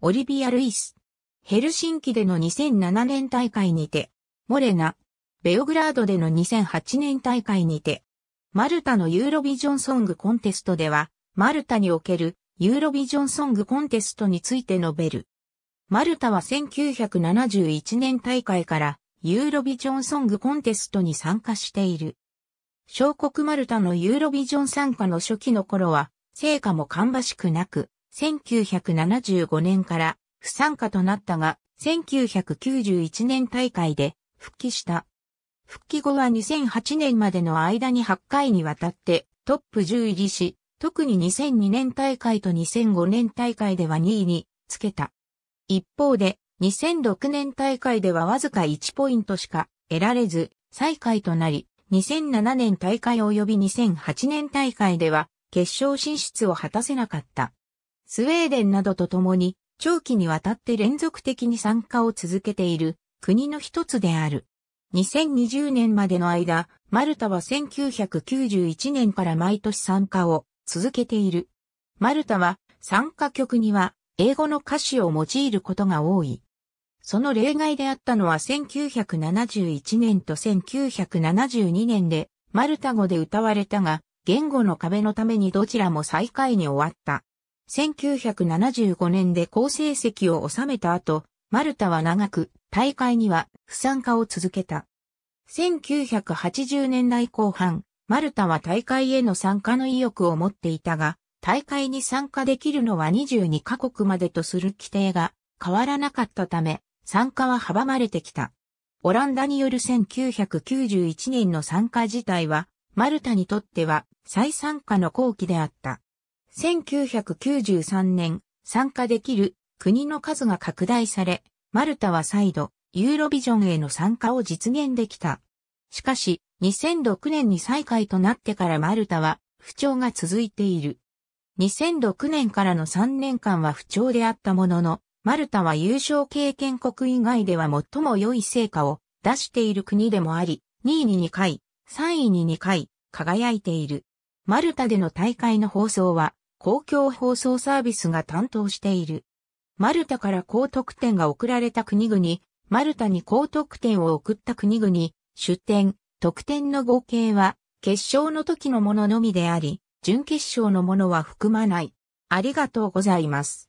オリビア・ルイス。ヘルシンキでの2007年大会にて、モレナ、ベオグラードでの2008年大会にて、マルタのユーロビジョンソングコンテストでは、マルタにおけるユーロビジョンソングコンテストについて述べる。マルタは1971年大会からユーロビジョンソングコンテストに参加している。小国マルタのユーロビジョン参加の初期の頃は、成果も芳しくなく、1975年から不参加となったが、1991年大会で復帰した。復帰後は2008年までの間に8回にわたってトップ10入りし、特に2002年大会と2005年大会では2位につけた。一方で、2006年大会ではわずか1ポイントしか得られず、最下位となり、2007年大会及び2008年大会では決勝進出を果たせなかった。スウェーデンなどと共に長期にわたって連続的に参加を続けている国の一つである。2020年までの間、マルタは1991年から毎年参加を続けている。マルタは参加曲には英語の歌詞を用いることが多い。その例外であったのは1971年と1972年でマルタ語で歌われたが言語の壁のためにどちらも最下位に終わった。1975年で好成績を収めた後、マルタは長く大会には不参加を続けた。1980年代後半、マルタは大会への参加の意欲を持っていたが、大会に参加できるのは22カ国までとする規定が変わらなかったため、参加は阻まれてきた。オランダによる1991年の参加自体は、マルタにとっては再参加の後期であった。1993年、参加できる国の数が拡大され、マルタは再度、ユーロビジョンへの参加を実現できた。しかし、2006年に再開となってからマルタは不調が続いている。2006年からの3年間は不調であったものの、マルタは優勝経験国以外では最も良い成果を出している国でもあり、2位に2回、3位に2回、輝いている。マルタでの大会の放送は、公共放送サービスが担当している。マルタから高得点が送られた国々、マルタに高得点を送った国々、出典、得点の合計は、決勝の時のもののみであり、準決勝のものは含まない。ありがとうございます。